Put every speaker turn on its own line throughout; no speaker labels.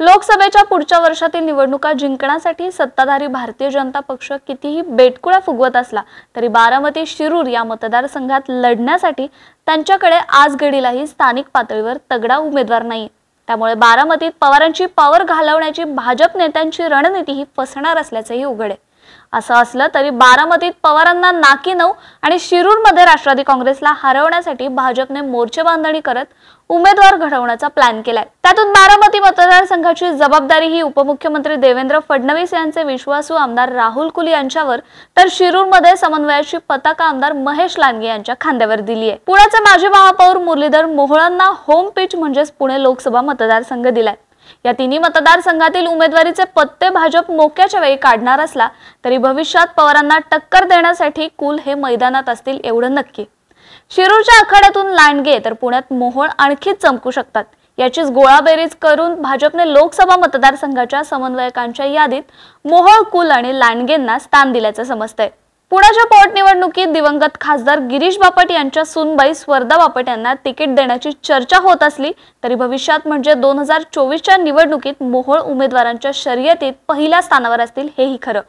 लोकसभेच्या पुढच्या वर्षातील निवडणुका जिंकण्यासाठी सत्ताधारी भारतीय जनता पक्ष कितीही बेटकुळा फुगवत असला तरी बारामती शिरूर या मतदारसंघात लढण्यासाठी त्यांच्याकडे आज घडीलाही स्थानिक पातळीवर तगडा उमेदवार नाही त्यामुळे बारामतीत पवारांची पॉवर घालवण्याची भाजप नेत्यांची रणनीती ही फसणार असल्याचंही उघड आहे असं असलं तरी बारामतीत पवारांना नाकी नऊ आणि शिरूरमध्ये राष्ट्रवादी काँग्रेसला हरवण्यासाठी भाजपने मोर्चे बांधणी करत उमेदवार घडवण्याचा प्लॅन केलाय त्यातून बारामती मतदारसंघाची जबाबदारी ही उपमुख्यमंत्री देवेंद्र फडणवीस यांचे विश्वासू आमदार राहुल कुल यांच्यावर तर शिरूरमध्ये समन्वयाची पताका आमदार महेश लांडगे यांच्या खांद्यावर दिली आहे पुण्याचे माजी महापौर मुरलीधर मोहळांना होम पिच म्हणजेच पुणे लोकसभा मतदारसंघ दिलाय या तिन्ही मतदारसंघातील उमेदवारीचे पत्ते भाजप मोक्याच्या वेळी काढणार असला तरी भविष्यात पवारांना टक्कर देण्यासाठी कुल हे मैदानात असतील एवढं नक्की शिरूरच्या आखाड्यातून लांडगे तर पुण्यात मोहोळ आणखीच चमकू शकतात याचीच गोळाबेरीज करून भाजपने लोकसभा मतदारसंघाच्या समन्वयकांच्या यादीत मोहोळ कुल आणि लांडगेंना स्थान दिल्याचं समजतंय पुण्याच्या पोटनिवडणुकीत दिवंगत खासदार गिरीश बापट यांच्या सुनबाई स्वर्धा बापट यांना तिकीट देण्याची चर्चा होत असली तरी भविष्यात म्हणजे दोन हजार चोवीसच्या निवडणुकीत मोहोळ उमेदवारांच्या शर्यतीत पहिल्या स्थानावर असतील हेही खरं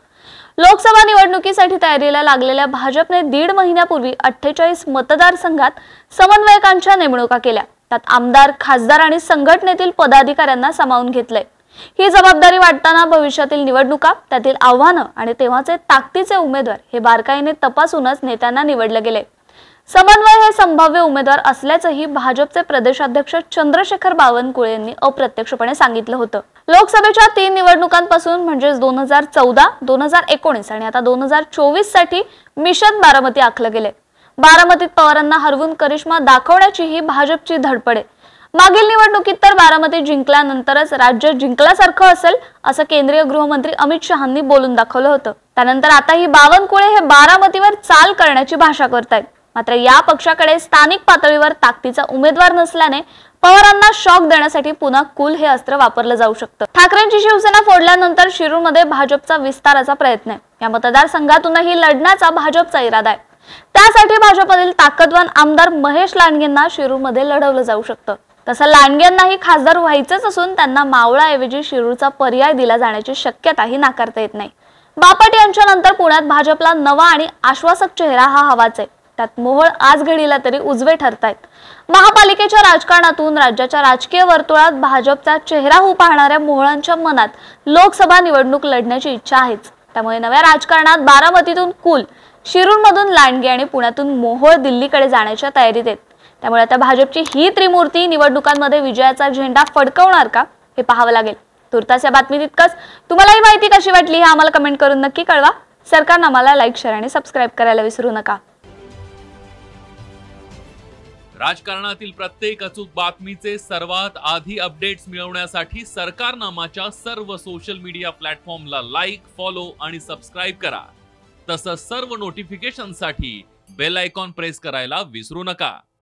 लोकसभा निवडणुकीसाठी तयारीला लागलेल्या भाजपने दीड महिन्यापूर्वी अठ्ठेचाळीस मतदारसंघात समन्वयकांच्या नेमणुका केल्या त्यात आमदार खासदार आणि संघटनेतील पदाधिकाऱ्यांना सामावून घेतलंय ही जबाबदारी वाटताना भविष्यातील निवडणुका त्यातील आव्हानं आणि तेव्हाचे ताकदीचे उमेदवार हे बारकाईने तपासूनच नेत्यांना निवडले गेले समन्वय हे संभाव्य उमेदवार असल्याचंही भाजपचे प्रदेशाध्यक्ष चंद्रशेखर बावनकुळे यांनी अप्रत्यक्षपणे सांगितलं होतं लोकसभेच्या तीन निवडणुकांपासून म्हणजेच दोन हजार चौदा दोन हजार एकोणीस आणि आता दोन हजार चोवीस साठी मिशन बारामती आखलं गेले बारामतीत पवारांना हरवून करिश्मा दाखवण्याचीही भाजपची धडपड आहे मागील निवडणुकीत तर बारामती जिंकल्यानंतरच राज्य जिंकल्यासारखं असेल असं केंद्रीय गृहमंत्री अमित शहानी बोलून दाखवलं होतं त्यानंतर आता ही बावनकुळे हे बारामतीवर चाल करण्याची भाषा करतायत मात्र या पक्षाकडे स्थानिक पातळीवर ताकदीचा उमेदवार नसल्याने पवारांना शॉक देण्यासाठी पुन्हा कुल हे अस्त्र वापरलं जाऊ शकतं ठाकरेंची शिवसेना फोडल्यानंतर शिरूरमध्ये भाजपचा विस्ताराचा प्रयत्न आहे या मतदारसंघातूनही लढण्याचा भाजपचा इरादा आहे त्यासाठी भाजपमधील ताकदवान आमदार महेश लांडगेंना शिरूरमध्ये लढवलं जाऊ शकतं तसं लांडग्यांनाही खासदार व्हायचंच असून त्यांना मावळाऐवजी शिरूरचा पर्याय दिला जाण्याची शक्यताही नाकारता येत नाही बापट यांच्यानंतर पुण्यात भाजपला नवा आणि आश्वासक चेहरा हा हवाच आहे त्यात मोहोळ आज घडीला तरी उजवे ठरतायत महापालिकेच्या राजकारणातून राज्याच्या राजकीय वर्तुळात भाजपचा चेहरा होऊ पाहणाऱ्या मोहळांच्या मनात लोकसभा निवडणूक लढण्याची इच्छा आहेच त्यामुळे नव्या राजकारणात बारामतीतून कुल शिरूरमधून लांडगे आणि पुण्यातून मोहोळ दिल्लीकडे जाण्याच्या तयारीत आहेत त्यामुळे आता भाजपची ही त्रिमूर्ती निवडणुकांमध्ये विजयाचा झेंडा फडकवणार का हे पाहावं लागेल तुर्तास या बातमी तितकंच तुम्हाला ही माहिती कशी वाटली हे आम्हाला कमेंट करून नक्की कळवा सरकारनं आम्हाला लाईक शेअर आणि सबस्क्राईब करायला विसरू नका राजकारणातील प्रत्येक अचूक बातमीचे सर्वात आधी अपडेट्स मिळवण्यासाठी सरकारनामाच्या सर्व सोशल मीडिया प्लॅटफॉर्मला लाईक फॉलो आणि सबस्क्राईब करा तसंच सर्व नोटिफिकेशनसाठी बेल आयकॉन प्रेस करायला विसरू नका